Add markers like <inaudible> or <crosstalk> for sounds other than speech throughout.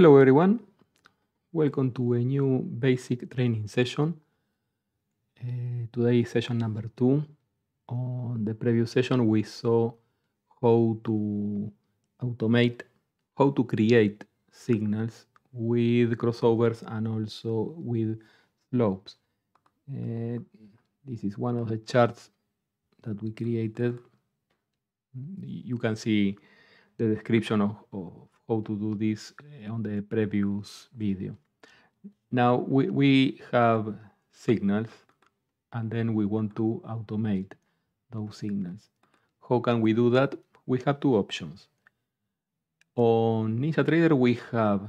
Hello everyone, welcome to a new basic training session. Uh, today is session number two. On the previous session we saw how to automate, how to create signals with crossovers and also with slopes. Uh, this is one of the charts that we created. You can see the description of, of how to do this eh, on the previous video. Now we, we have signals and then we want to automate those signals. How can we do that? We have two options. On NinjaTrader we have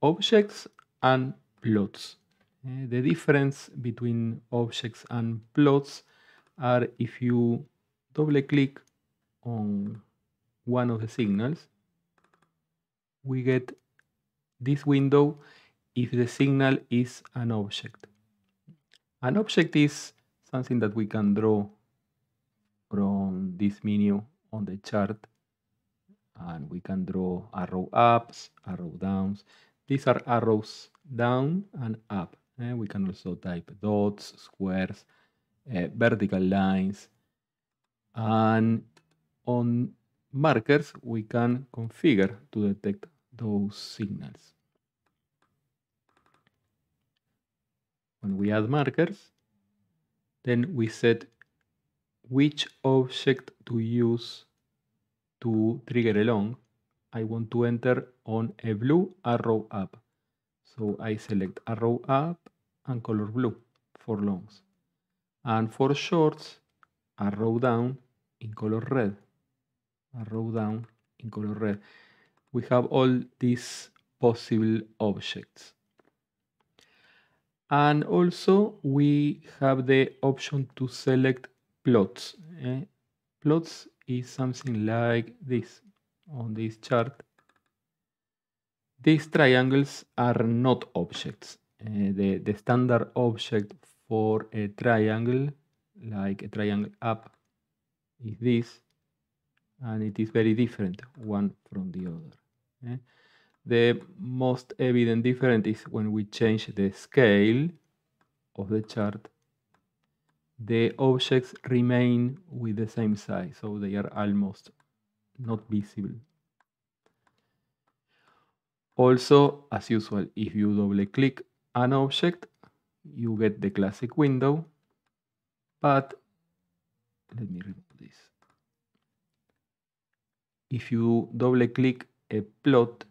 objects and plots. Eh, the difference between objects and plots are if you double click on one of the signals, we get this window if the signal is an object. An object is something that we can draw from this menu on the chart and we can draw arrow ups, arrow downs. These are arrows down and up. And eh? we can also type dots, squares, uh, vertical lines. And on markers, we can configure to detect those signals. When we add markers, then we set which object to use to trigger along. I want to enter on a blue arrow up. So I select arrow up and color blue for longs. And for shorts, arrow down in color red. Arrow down in color red we have all these possible objects. And also we have the option to select plots. Eh? Plots is something like this on this chart. These triangles are not objects. Uh, the, the standard object for a triangle, like a triangle up, is this. And it is very different one from the other. Okay. Eh, the most evident difference is when we change the scale of the chart, the objects remain with the same size, so they are almost not visible. Also, as usual, if you double click an object, you get the classic window, but let me remove this. If you double click a eh, plot,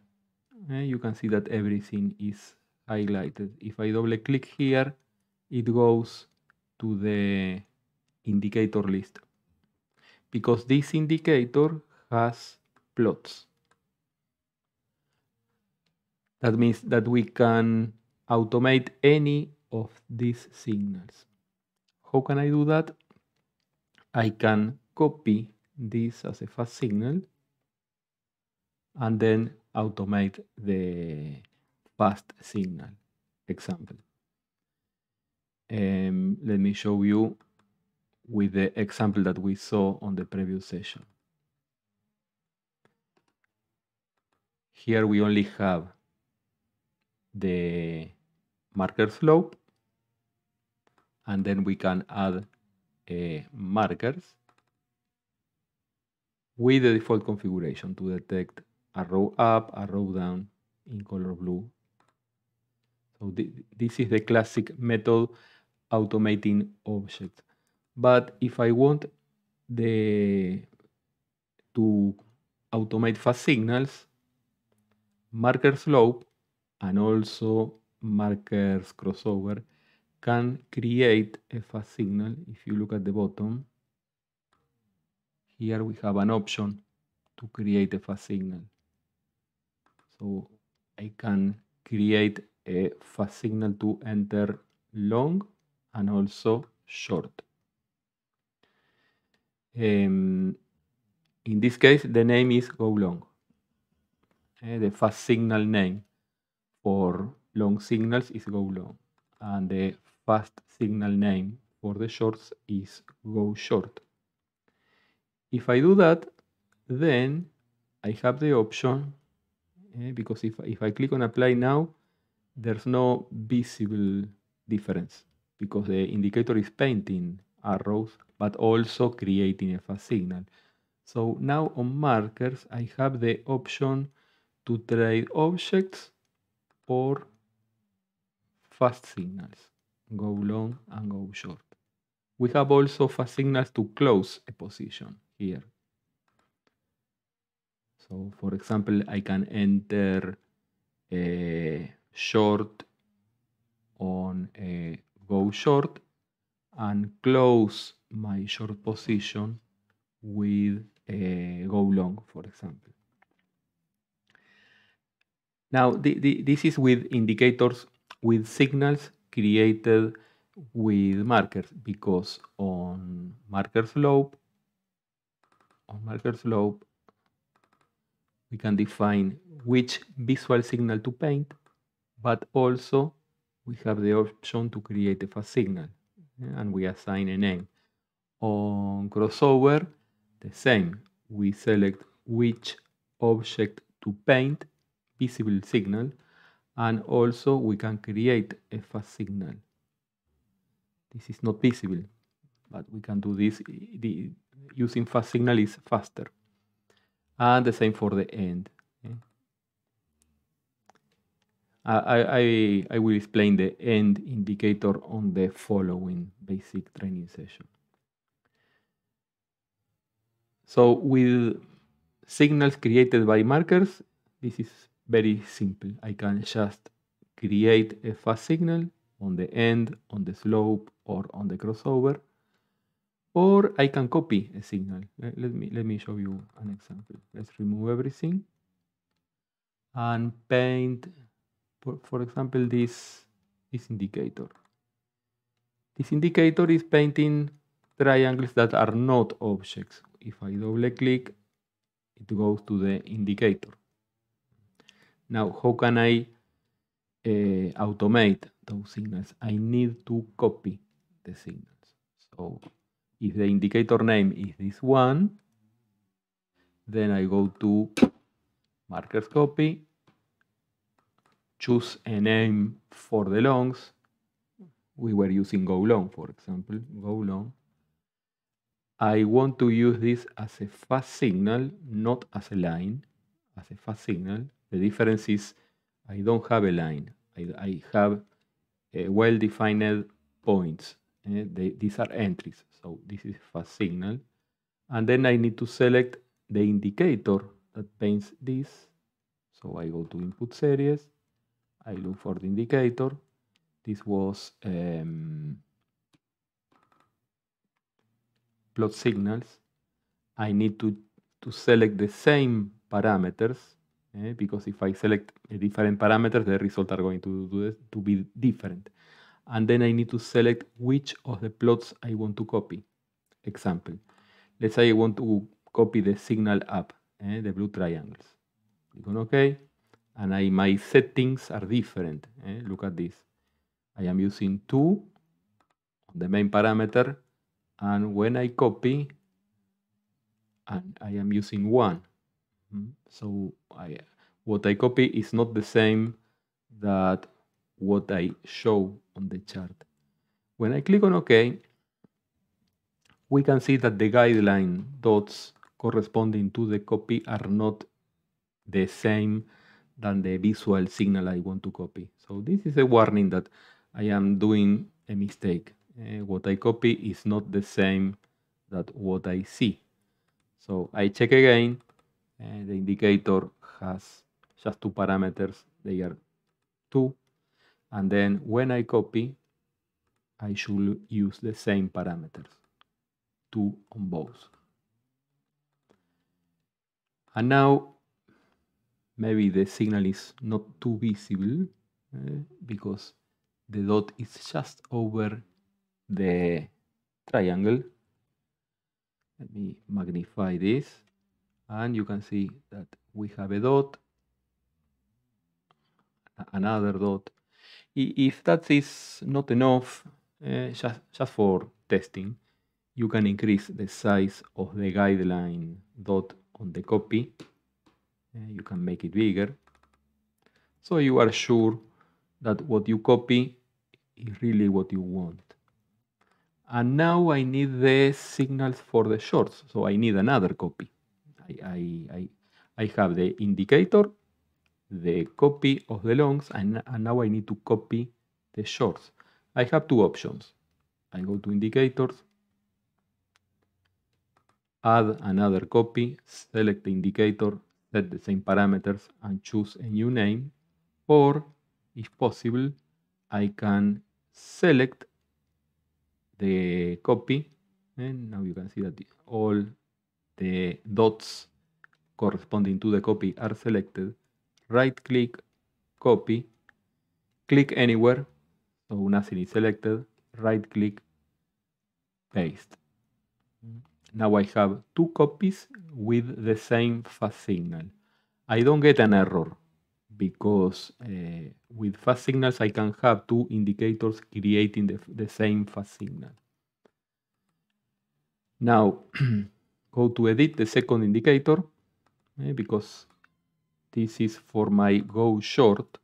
eh, you can see that everything is highlighted. If I double click here, it goes to the indicator list because this indicator has plots. That means that we can automate any of these signals. How can I do that? I can copy this as a fast signal and then automate the past signal example. Um, let me show you with the example that we saw on the previous session. Here we only have the marker slope and then we can add uh, markers with the default configuration to detect a row up, a row down in color blue. So th this is the classic method automating objects. But if I want the to automate fast signals, marker slope and also markers crossover can create a fast signal. If you look at the bottom, here we have an option to create a fast signal so I can create a fast signal to enter long and also short. Um, in this case, the name is go long. Uh, the fast signal name for long signals is go long, and the fast signal name for the shorts is go short. If I do that, then I have the option eh, because if, if I click on apply now, there's no visible difference because the indicator is painting arrows but also creating a fast signal. So now on markers, I have the option to trade objects or fast signals, go long and go short. We have also fast signals to close a position here. So for example, I can enter a short on a go short and close my short position with a go long, for example. Now, the, the, this is with indicators, with signals created with markers, because on marker slope, on marker slope, we can define which visual signal to paint, but also we have the option to create a fast signal and we assign a name. On crossover, the same. We select which object to paint, visible signal, and also we can create a fast signal. This is not visible, but we can do this. The, using fast signal is faster and the same for the end. Eh? I, I, I will explain the end indicator on the following basic training session. So with signals created by markers, this is very simple. I can just create a fast signal on the end, on the slope, or on the crossover, or I can copy a signal. Let, let, me, let me show you an example. Let's remove everything and paint, for, for example, this, this indicator. This indicator is painting triangles that are not objects. If I double click, it goes to the indicator. Now, how can I uh, automate those signals? I need to copy the signals. So if the indicator name is this one, then I go to markers copy, choose a name for the longs. We were using go long, for example, go long. I want to use this as a fast signal, not as a line, as a fast signal. The difference is I don't have a line. I, I have eh, well-defined points. Eh. They, these are entries. So this is fast signal. And then I need to select the indicator that paints this. So I go to input series. I look for the indicator. This was um, plot signals. I need to, to select the same parameters eh, because if I select a different parameters, the results are going to, to, to be different and then I need to select which of the plots I want to copy. Example, let's say I want to copy the signal up, eh, the blue triangles. Click on OK, and I, my settings are different. Eh? Look at this. I am using 2 the main parameter, and when I copy, and I am using 1. Hmm, so I, what I copy is not the same that what I show on the chart. When I click on OK, we can see that the guideline dots corresponding to the copy are not the same than the visual signal I want to copy. So this is a warning that I am doing a mistake. Uh, what I copy is not the same that what I see. So I check again, and uh, the indicator has just two parameters. They are 2 and then when I copy, I should use the same parameters, two on both. And now maybe the signal is not too visible uh, because the dot is just over the triangle. Let me magnify this and you can see that we have a dot, another dot, if that is not enough, uh, just, just for testing, you can increase the size of the guideline dot on the copy. Uh, you can make it bigger. So you are sure that what you copy is really what you want. And now I need the signals for the shorts, so I need another copy. I, I, I, I have the indicator the copy of the longs and, and now I need to copy the shorts. I have two options. I go to indicators, add another copy, select the indicator, set the same parameters and choose a new name or if possible I can select the copy and now you can see that all the dots corresponding to the copy are selected right click, copy, click anywhere, so nothing is selected, right click, paste. Now I have two copies with the same fast signal. I don't get an error because uh, with fast signals I can have two indicators creating the, the same fast signal. Now <clears throat> go to edit the second indicator eh, because this is for my go short.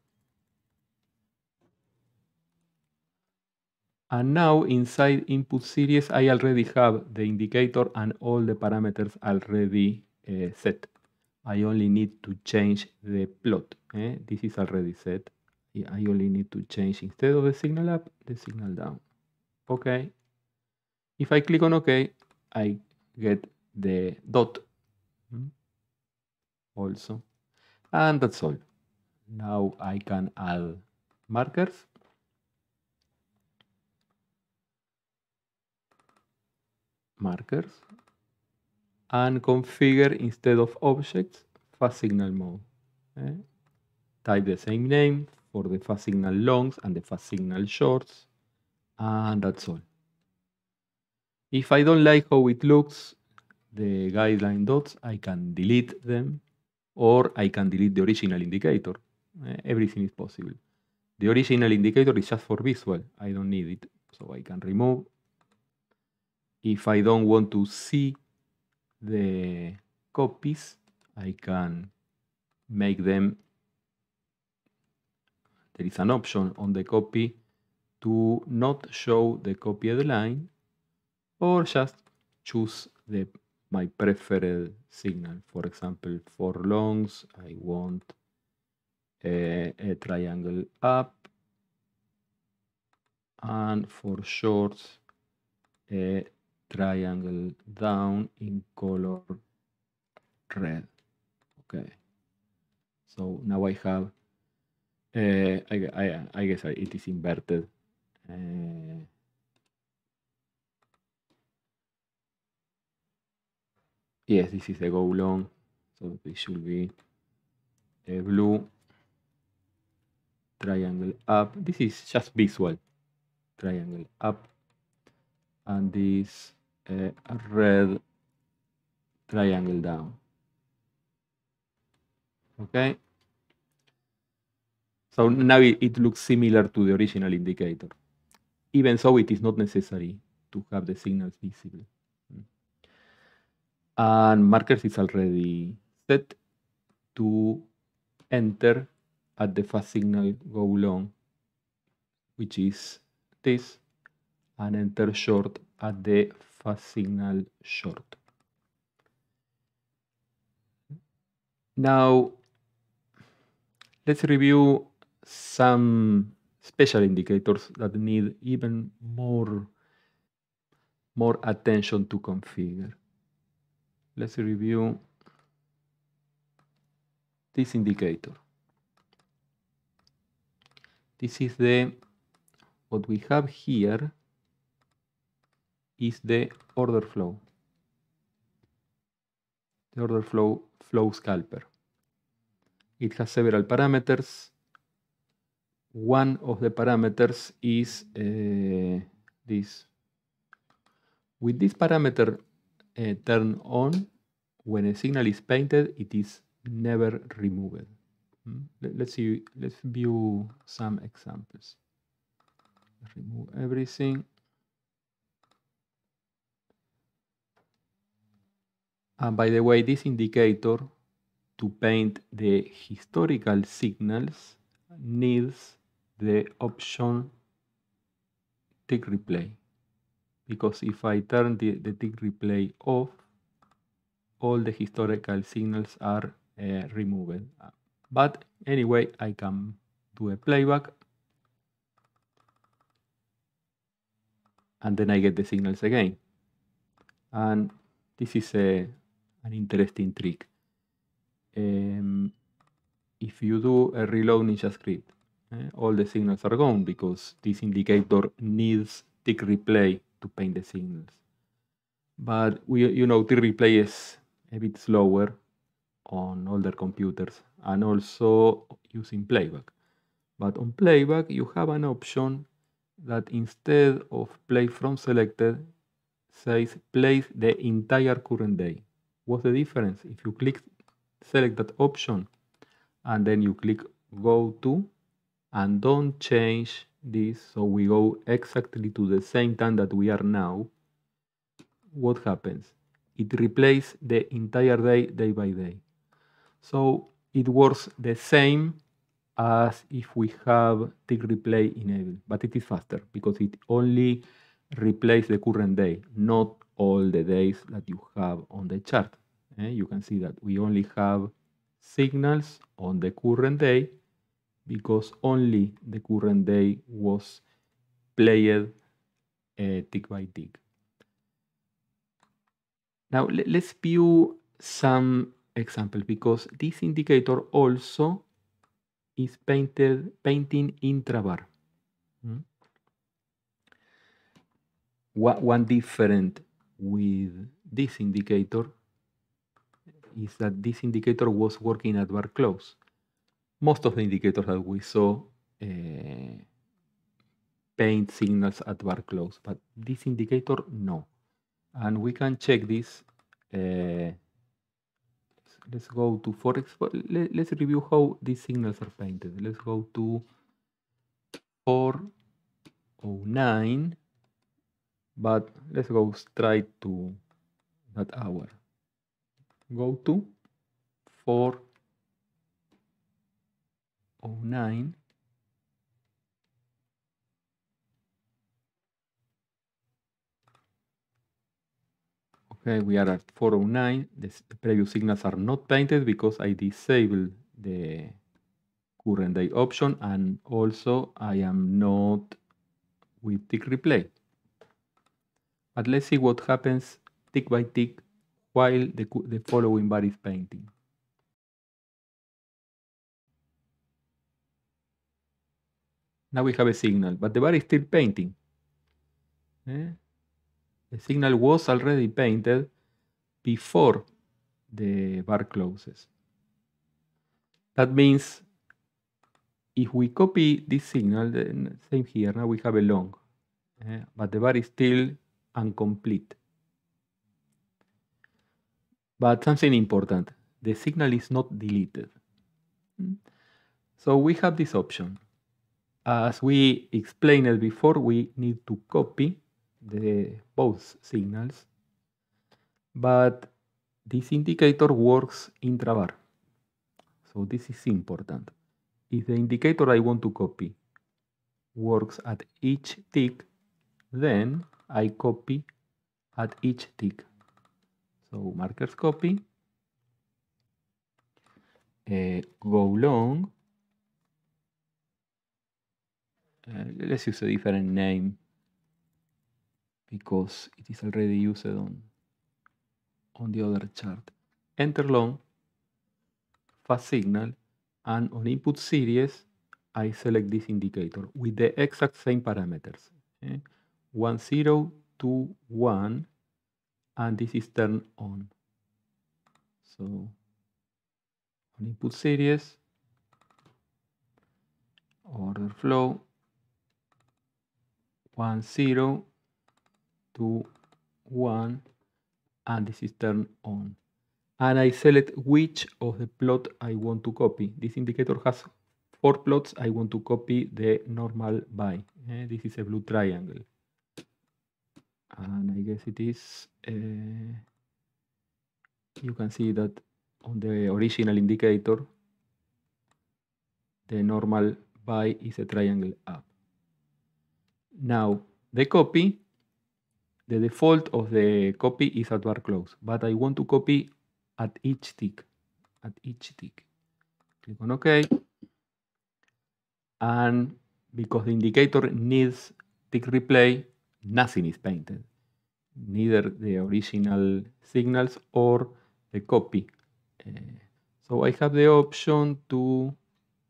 And now inside input series, I already have the indicator and all the parameters already uh, set. I only need to change the plot. Eh? This is already set. I only need to change instead of the signal up, the signal down. Okay. If I click on OK, I get the dot hmm, also and that's all. Now I can add markers. Markers and configure instead of objects fast signal mode. Okay. Eh? Type the same name for the fast signal longs and the fast signal shorts and that's all. If I don't like how it looks, the guideline dots, I can delete them or I can delete the original indicator. Uh, everything is possible. The original indicator is just for visual. I don't need it, so I can remove. If I don't want to see the copies, I can make them. There is an option on the copy to not show the copy line, or just choose the my preferred signal. For example, for longs, I want a, a triangle up. And for shorts, a triangle down in color red. Okay. So now I have, uh, I, I, I guess it is inverted. Uh, Yes, this is a go long, so it should be a eh, blue triangle up. This is just visual triangle up, and this a eh, red triangle down. Okay. So now it looks similar to the original indicator. Even so, it is not necessary to have the signals visible and marker is already set to enter at the fast signal go long, which is this, and enter short at the fast signal short. Now, let's review some special indicators that need even more, more attention to configure let's review this indicator. This is the, what we have here is the order flow. The order flow flow scalper. It has several parameters. One of the parameters is uh, this. With this parameter uh, on. When a signal is painted, it is never removed. Hmm? Let, let's see. Let's view some examples. Remove everything. And by the way, this indicator to paint the historical signals needs the option tick replay because if I turn the, the tick replay off, all the historical signals are uh, removed. But anyway, I can do a playback and then I get the signals again. And this is a, an interesting trick. Um, if you do a reload NinjaScript, eh, all the signals are gone because this indicator needs tick replay to paint the signals. But we, you know, the replay is a bit slower on older computers and also using playback. But on playback, you have an option that instead of play from selected, says play the entire current day. What's the difference? If you click select that option and then you click go to and don't change this, so we go exactly to the same time that we are now, what happens? It replaces the entire day, day by day. So it works the same as if we have tick replay enabled, but it is faster because it only replaces the current day, not all the days that you have on the chart. Eh? You can see that we only have signals on the current day because only the current day was played uh, tick by tick. Now let's view some examples because this indicator also is painted painting intrabar. Hmm? One different with this indicator is that this indicator was working at bar close most of the indicators that we saw uh, paint signals at bar close, but this indicator, no. And we can check this. Uh, let's go to Forex. Let, let's review how these signals are painted. Let's go to 409, but let's go straight to that hour. Go to 4 09 Okay, we are at 409. the previous signals are not painted because I disabled the current day option and also I am not with tick replay. But let's see what happens tick by tick while the, the following bar is painting. Now we have a signal, but the bar is still painting. Eh? The signal was already painted before the bar closes. That means if we copy this signal, then same here, now we have a long, eh? but the bar is still incomplete. But something important, the signal is not deleted. Hmm? So we have this option. As we explained before, we need to copy the both signals, but this indicator works intrabar. So this is important. If the indicator I want to copy works at each tick, then I copy at each tick. So markers copy, uh, go long, uh, let's use a different name because it is already used on, on the other chart. Enter long, fast signal, and on input series, I select this indicator with the exact same parameters. Okay? Eh? 1, 0, 2, 1, and this is turned on. So on input series, order flow, one zero two one and this is turned on and I select which of the plot I want to copy. This indicator has four plots. I want to copy the normal by. Eh? This is a blue triangle. And I guess it is, uh, you can see that on the original indicator, the normal by is a triangle up. Now, the copy, the default of the copy is at bar close, but I want to copy at each tick, at each tick. Click on OK. And because the indicator needs tick replay, nothing is painted. Neither the original signals or the copy. Uh, so I have the option to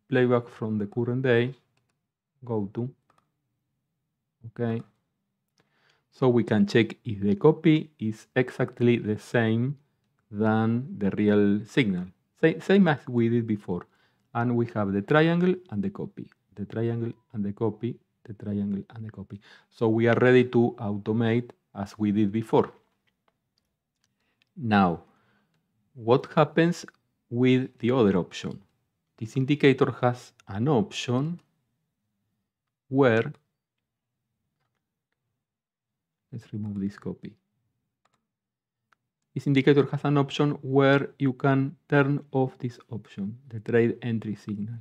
playback from the current day, go to, okay so we can check if the copy is exactly the same than the real signal same as we did before and we have the triangle and the copy the triangle and the copy the triangle and the copy so we are ready to automate as we did before now what happens with the other option this indicator has an option where Let's remove this copy. This indicator has an option where you can turn off this option, the trade entry signal.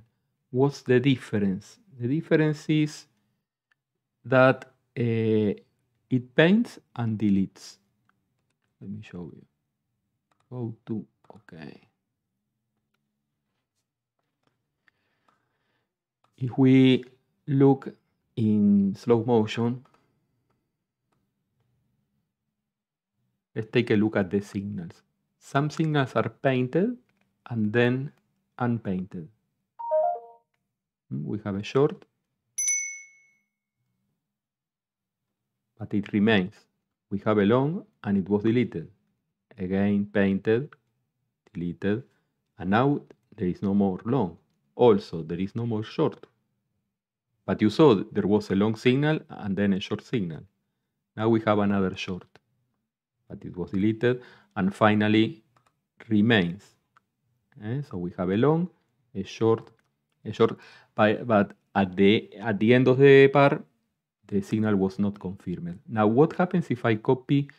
What's the difference? The difference is that uh, it paints and deletes. Let me show you. Go to OK. If we look in slow motion, let's take a look at the signals. Some signals are painted and then unpainted. Hmm, we have a short, but it remains. We have a long and it was deleted. Again painted, deleted, and now there is no more long. Also, there is no more short. But you saw there was a long signal and then a short signal. Now we have another short but it was deleted. And finally, remains. Okay? Eh, so we have a long, a short, a short, but, at the, at the end of the part, the signal was not confirmed. Now what happens if I copy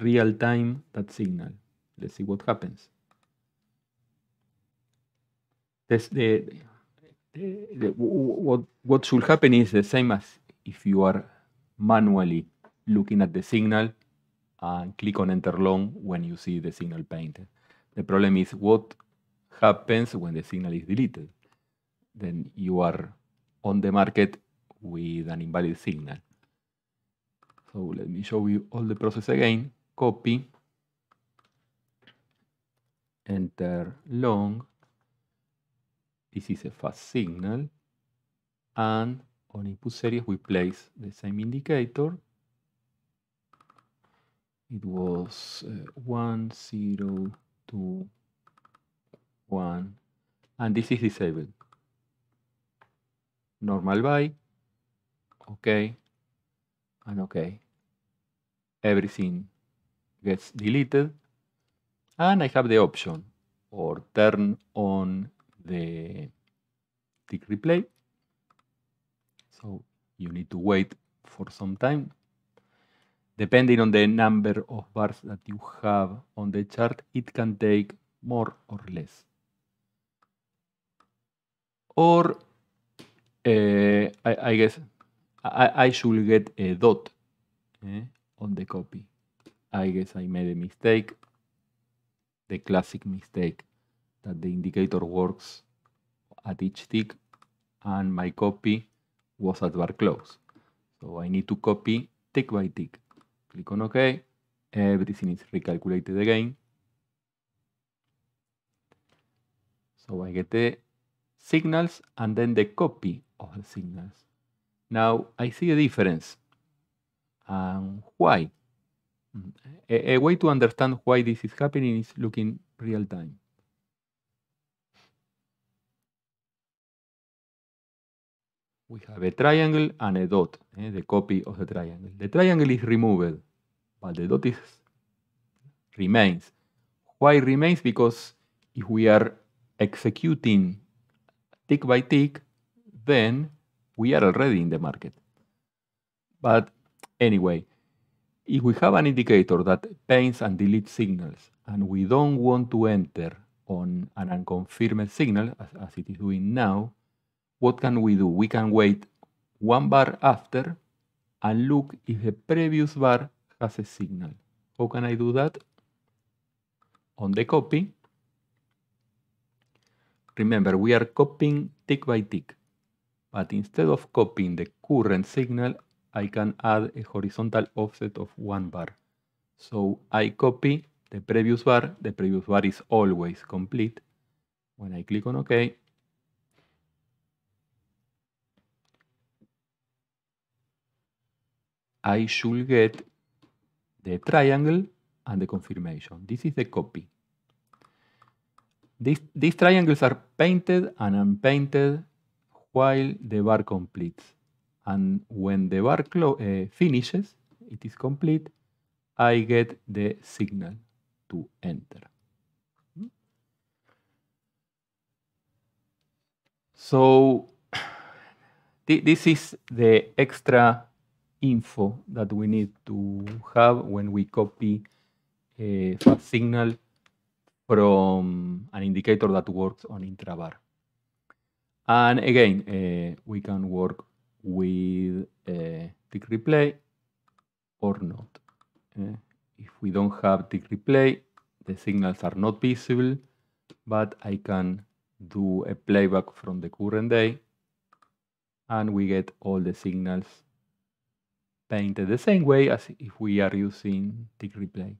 real time that signal? Let's see what happens. This, the, the, the, what, what should happen is the same as if you are manually looking at the signal uh, click on enter long when you see the signal painted. The problem is what happens when the signal is deleted. Then you are on the market with an invalid signal. So let me show you all the process again. Copy, enter long. This is a fast signal. And on input series, we place the same indicator it was uh, one zero two one and this is disabled normal by okay and okay everything gets deleted and I have the option or turn on the tick replay so you need to wait for some time Depending on the number of bars that you have on the chart, it can take more or less. Or uh, I, I, guess I, I, should get a dot eh, on the copy. I guess I made a mistake, the classic mistake that the indicator works at each tick and my copy was at bar close. So I need to copy tick by tick click on OK. Everything eh, is recalculated again. So I get the signals and then the copy of the signals. Now I see a difference. And why? Mm, a, a way to understand why this is happening is looking real time. we have a triangle and a dot, eh, the copy of the triangle. The triangle is removed, but the dot is remains. Why remains? Because if we are executing tick by tick, then we are already in the market. But anyway, if we have an indicator that paints and deletes signals, and we don't want to enter on an unconfirmed signal, as, as it is doing now, what can we do? We can wait one bar after and look if the previous bar has a signal. How can I do that? On the copy, remember we are copying tick by tick, but instead of copying the current signal, I can add a horizontal offset of one bar. So I copy the previous bar, the previous bar is always complete. When I click on OK, I should get the triangle and the confirmation. This is the copy. These, these triangles are painted and unpainted while the bar completes. And when the bar uh, finishes, it is complete, I get the signal to enter. So <sighs> th this is the extra info that we need to have when we copy eh, a fast signal from an indicator that works on intrabar. And again, uh, we can work with a eh, tick replay or not. Uh, if we don't have tick replay, the signals are not visible, but I can do a playback from the current day and we get all the signals painted the same way as if we are using tick replay.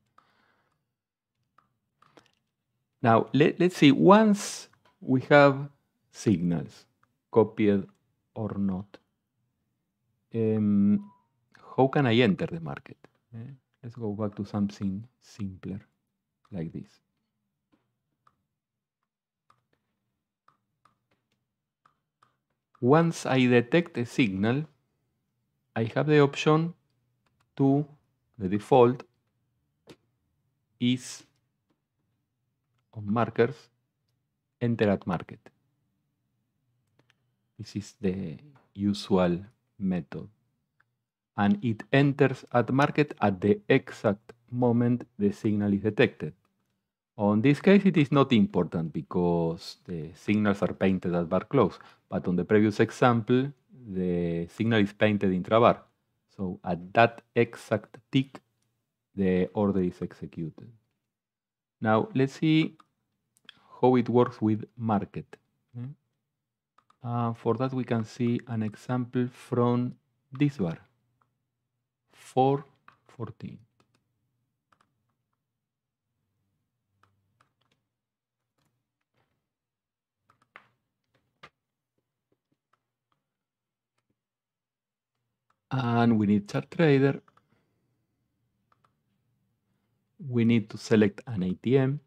Now, let, let's see, once we have signals, copied or not, um, how can I enter the market? Eh, let's go back to something simpler like this. Once I detect a signal, I have the option to the default is on markers enter at market. This is the usual method and it enters at market at the exact moment the signal is detected. On this case, it is not important because the signals are painted at bar close, but on the previous example, the signal is painted in Travar. So at that exact tick, the order is executed. Now let's see how it works with market. Mm-hmm. Uh, for that, we can see an example from this bar, 414. and we need ChartTrader. We need to select an ATM.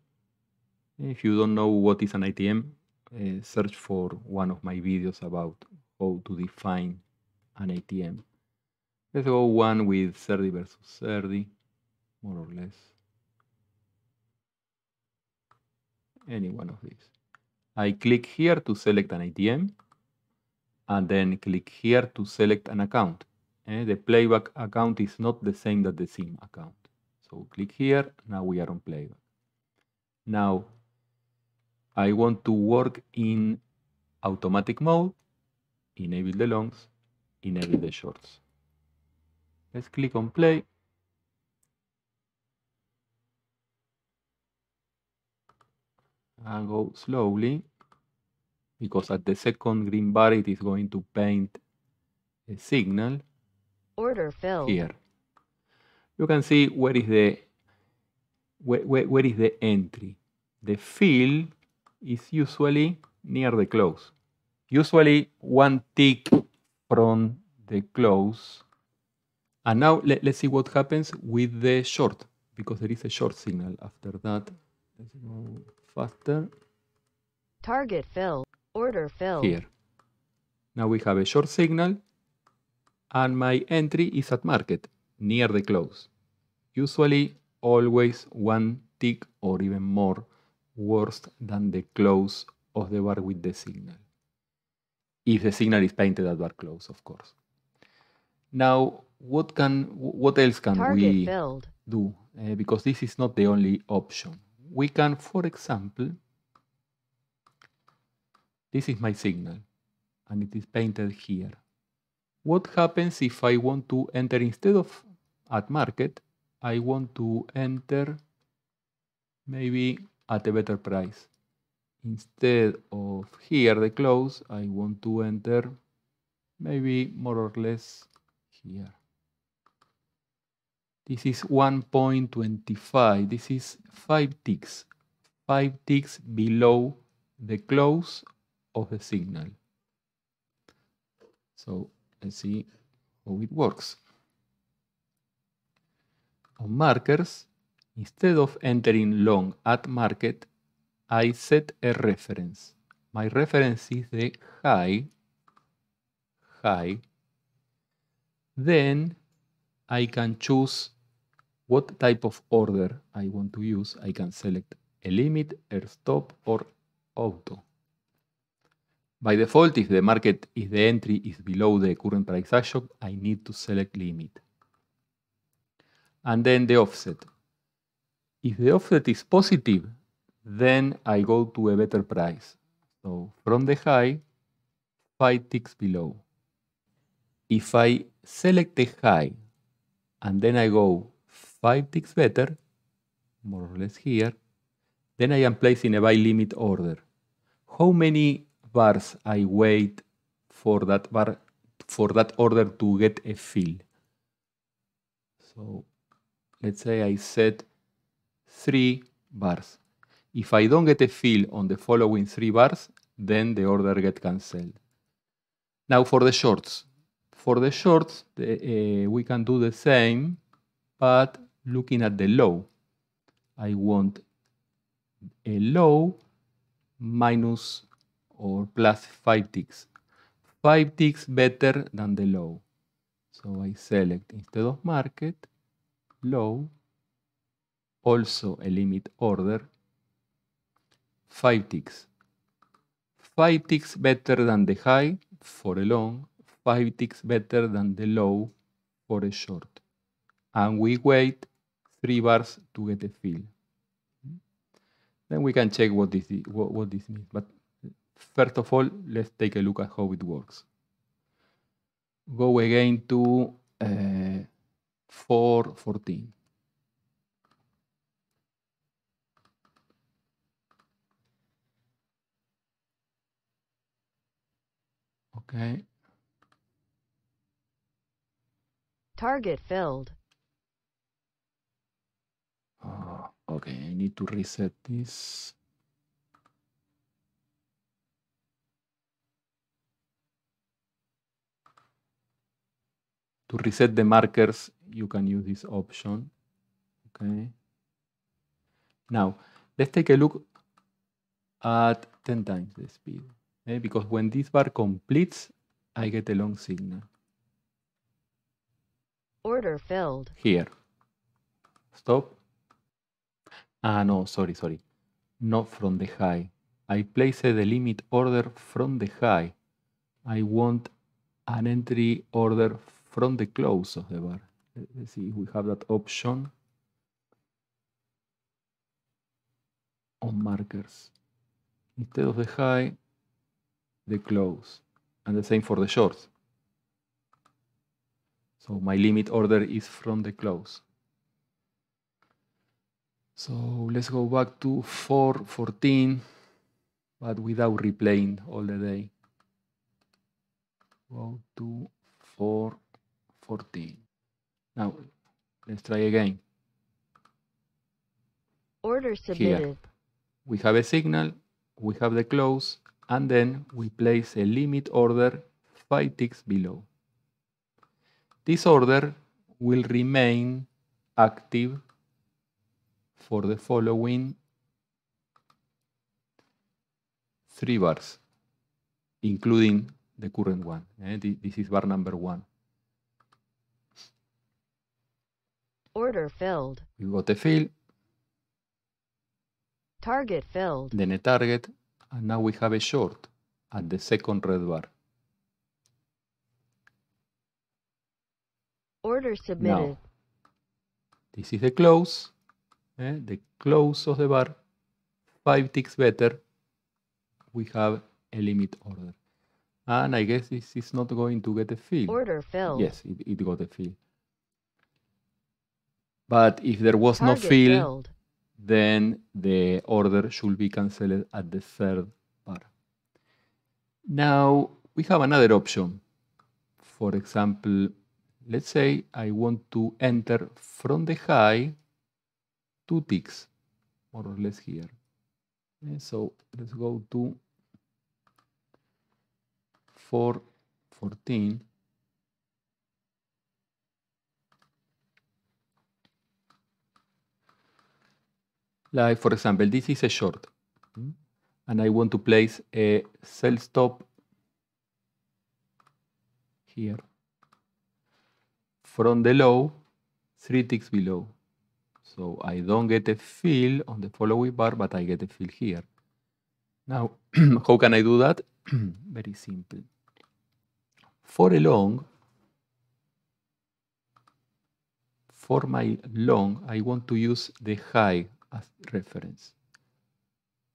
If you don't know what is an ATM, uh, eh, search for one of my videos about how to define an ATM. Let's go one with Serdi versus Serdi, more or less. Any one of these. I click here to select an ATM and then click here to select an account. Eh, the playback account is not the same that the sim account. So click here, now we are on playback. Now, I want to work in automatic mode, enable the longs, enable the shorts. Let's click on play. And go slowly, because at the second green bar it is going to paint a signal. Order filled. Here. You can see where is the where, where, where is the entry. The fill is usually near the close. Usually one tick from the close. And now let, us see what happens with the short, because there is a short signal after that. Let's go faster. Target fill, order fill. Here. Now we have a short signal and my entry is at market, near the close. Usually always one tick or even more worse than the close of the bar with the signal. If the signal is painted at bar close, of course. Now, what can what else can Target we build. do? Uh, because this is not the only option. We can, for example, this is my signal, and it is painted here. What happens if I want to enter instead of at market, I want to enter maybe at a better price. Instead of here, the close, I want to enter maybe more or less here. This is 1.25. This is 5 ticks. 5 ticks below the close of the signal. So and see how it works. On markers, instead of entering long at market, I set a reference. My reference is the high, high. Then I can choose what type of order I want to use. I can select a limit, a stop, or auto. By default, if the market, if the entry is below the current price action, I need to select limit. And then the offset. If the offset is positive, then I go to a better price. So from the high, 5 ticks below. If I select the high and then I go 5 ticks better, more or less here, then I am placing a buy limit order. How many bars I wait for that bar for that order to get a fill. So let's say I set three bars. If I don't get a fill on the following three bars, then the order get cancelled. Now for the shorts. For the shorts, the, uh, we can do the same, but looking at the low. I want a low minus or plus 5 ticks. 5 ticks better than the low. So I select instead of market, low, also a limit order, 5 ticks. 5 ticks better than the high for a long, 5 ticks better than the low for a short. And we wait 3 bars to get a fill. Hmm? Then we can check what this, what, what this means. But First of all, let's take a look at how it works. Go again to uh, 414. Okay. Target filled. Oh, okay, I need to reset this. to reset the markers, you can use this option. Okay. Now, let's take a look at 10 times the speed. Okay? Eh? Because when this bar completes, I get a long signal. Order filled. Here. Stop. Ah, no, sorry, sorry. Not from the high. I place the limit order from the high. I want an entry order from the close of the bar. Let's see if we have that option on markers. Instead of the high, the close. And the same for the shorts. So my limit order is from the close. So let's go back to 414, but without replaying all the day. Go to 4. 14. Now, let's try again. Order submitted. Here. We have a signal, we have the close, and then we place a limit order 5 ticks below. This order will remain active for the following three bars, including the current one. And eh, this is bar number one. Order filled. Bigote fill. Target filled. Then a target. And now we have a short at the second red bar. Order submitted. Now, this is the close. Eh? The close of the bar. Five ticks better. We have a limit order. And I guess this is not going to get a fill. Order filled. Yes, it, it got a fill. But if there was Target no fill, then the order should be cancelled at the third bar. Now we have another option. For example, let's say I want to enter from the high two ticks, more or less here. so let's go to four fourteen. like for example, this is a short. Mm-hmm. And I want to place a cell stop here from the low, three ticks below. So I don't get a fill on the following bar, but I get a fill here. Now, <clears throat> how can I do that? <clears throat> Very simple. For a long, for my long, I want to use the high as reference.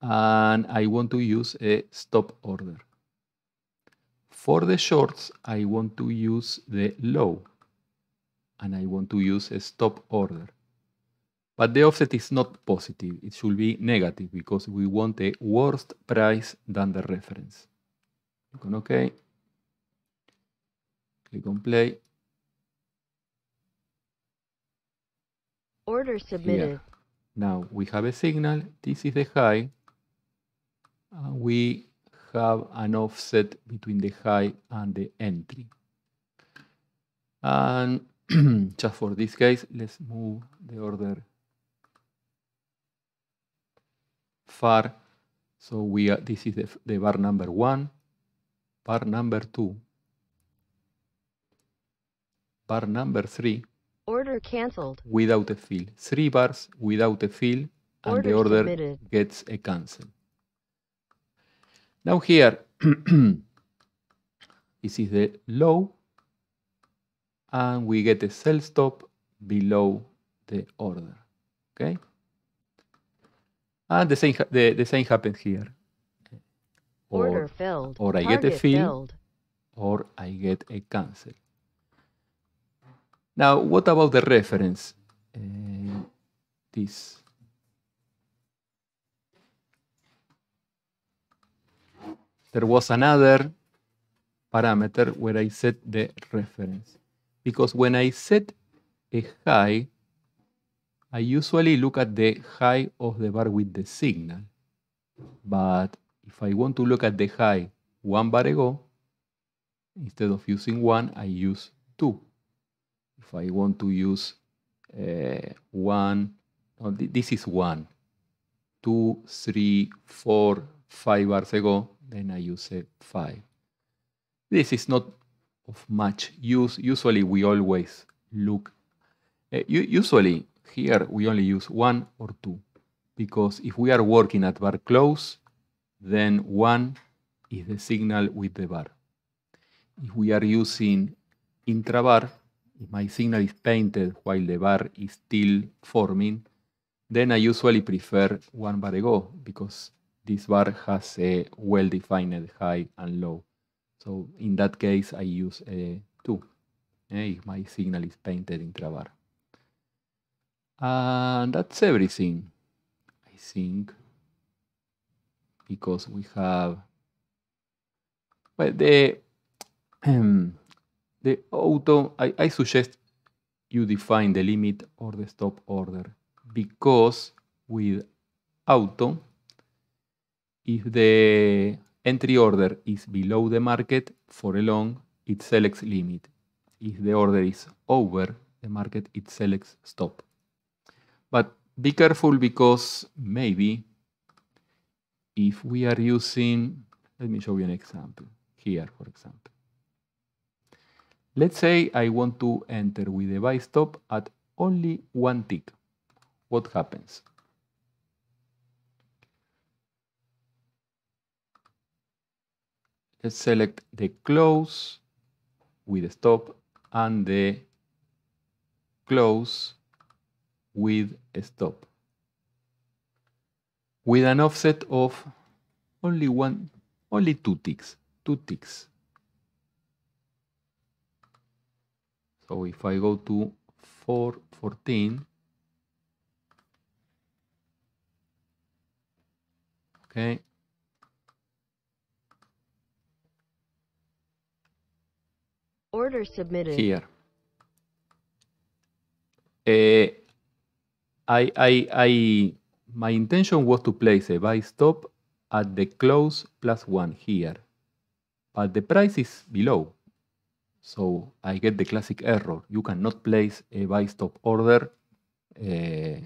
And I want to use a stop order. For the shorts, I want to use the low. And I want to use a stop order. But the offset is not positive. It should be negative because we want a worse price than the reference. Click on OK. Click on play. Order submitted. Here. Now we have a signal, this is the high, and we have an offset between the high and the entry. And <clears throat> just for this case, let's move the order far. So we are, this is the, the bar number one, bar number two, bar number three, Order cancelled. Without a fill. Three bars without a fill and order the order submitted. gets a cancel. Now here, <clears throat> this is the low and we get a cell stop below the order, okay? And the same, the, the same happens here. Or, order filled. Or I Target get a fill filled. or I get a cancel. Now, what about the reference? Uh, this. There was another parameter where I set the reference. Because when I set a high, I usually look at the high of the bar with the signal. But if I want to look at the high one bar ago, instead of using one, I use two if I want to use uh, one, no, th this is one, two, three, four, five bars ago, then I use a uh, five. This is not of much use. Usually we always look, uh, usually here we only use one or two, because if we are working at bar close, then one is the signal with the bar. If we are using intrabar, my signal is painted while the bar is still forming, then I usually prefer one bar ago because this bar has a well-defined high and low. So in that case, I use a 2 eh, if my signal is painted bar, And that's everything, I think, because we have but the <clears throat> um, the auto, I, I suggest you define the limit or the stop order because with auto, if the entry order is below the market for a long, it selects limit. If the order is over the market, it selects stop. But be careful because maybe if we are using, let me show you an example here, for example. Let's say I want to enter with a buy stop at only one tick. What happens? Let's select the close with a stop and the close with a stop. With an offset of only one, only two ticks, two ticks. So if I go to 414, okay, Order submitted. Here. Uh, I, I, I, my intention was to place a buy stop at the close plus one here, but the price is below. So I get the classic error. You cannot place a buy stop order uh,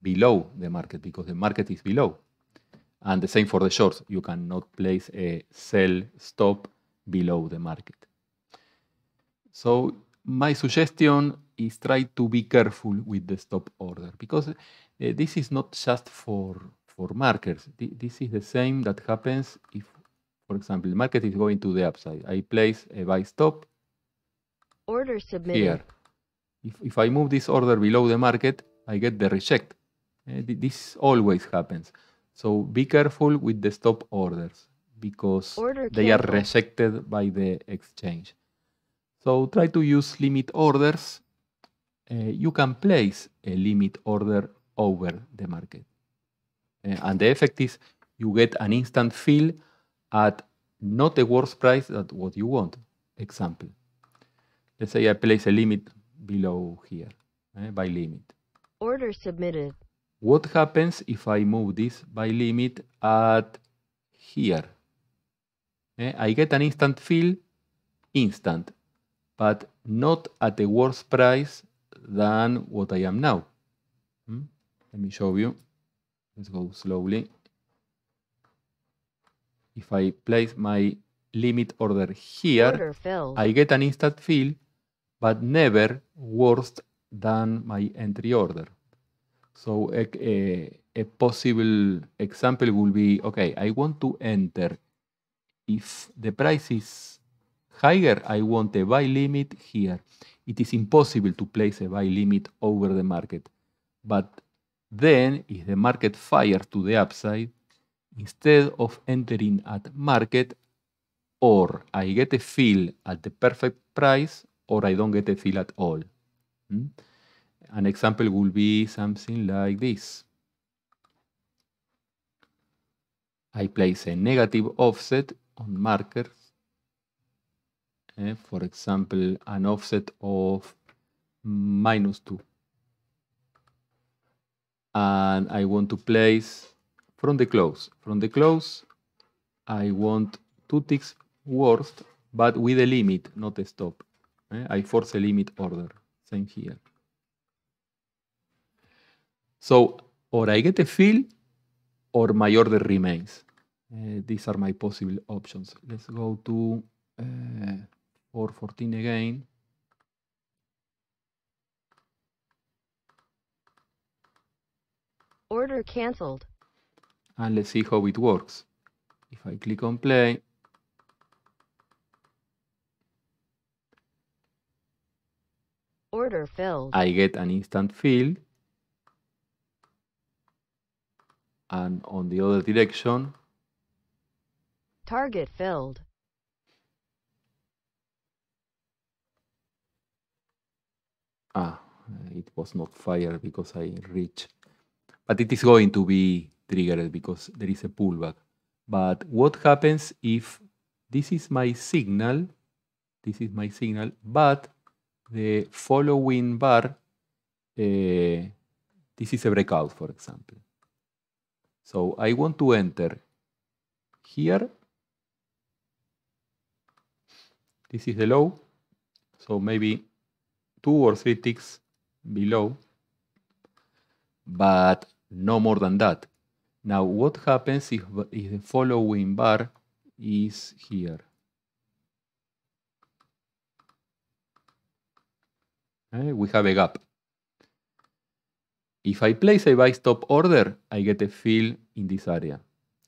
below the market because the market is below. And the same for the shorts. You cannot place a sell stop below the market. So my suggestion is try to be careful with the stop order because uh, this is not just for, for markers. This is the same that happens if, for example, the market is going to the upside. I place a buy stop order submitted. Here. If, if I move this order below the market, I get the reject. Eh, this always happens. So be careful with the stop orders because order they are rejected by the exchange. So try to use limit orders. Uh, you can place a limit order over the market. Uh, and the effect is you get an instant fill at not a worse price than what you want. Example. Let's say I place a limit below here, eh, by limit. Order submitted. What happens if I move this by limit at here? Eh, I get an instant fill, instant, but not at a worse price than what I am now. Hmm? Let me show you. Let's go slowly. If I place my limit order here, order I get an instant fill, but never worse than my entry order. So a, eh, a, eh, a possible example will be, okay, I want to enter. If the price is higher, I want a buy limit here. It is impossible to place a buy limit over the market. But then, if the market fires to the upside, instead of entering at market, or I get a fill at the perfect price, or I don't get the feel at all. Hmm? An example would be something like this. I place a negative offset on markers. Eh? for example, an offset of minus 2. And I want to place from the close. From the close, I want two ticks worth, but with a limit, not a stop. Eh? I force a limit order. Same here. So, or I get a fill, or my order remains. Uh, these are my possible options. Let's go to uh, eh, 414 again. Order cancelled. And let's see how it works. If I click on play, Order filled. I get an instant fill. And on the other direction. Target filled. Ah, it was not fired because I reached. But it is going to be triggered because there is a pullback. But what happens if this is my signal? This is my signal, but the following bar, eh, this is a breakout, for example. So I want to enter here. This is the low, so maybe two or three ticks below, but no more than that. Now what happens if, if the following bar is here? Eh, we have a gap. If I place a buy stop order, I get a fill in this area.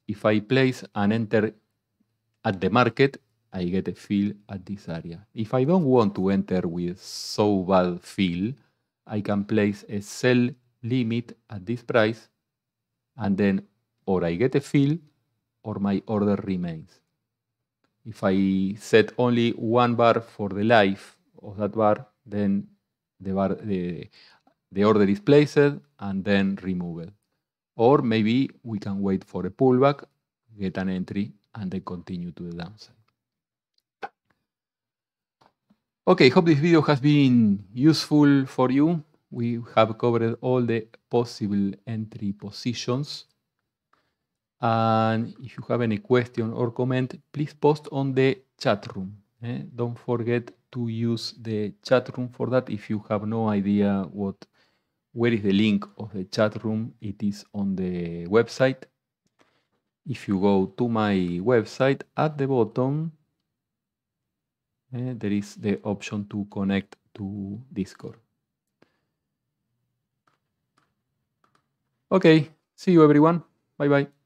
If I place an enter at the market, I get a fill at this area. If I don't want to enter with so bad fill, I can place a sell limit at this price and then or I get a fill or my order remains. If I set only one bar for the life of that bar, then the, the, the order is placed and then removed. Or maybe we can wait for a pullback, get an entry, and then continue to the downside. Okay, hope this video has been useful for you. We have covered all the possible entry positions. And if you have any question or comment, please post on the chat room. Eh? Don't forget to use the chat room for that. If you have no idea what where is the link of the chat room, it is on the website. If you go to my website, at the bottom, eh, there is the option to connect to Discord. Okay, see you everyone. Bye bye.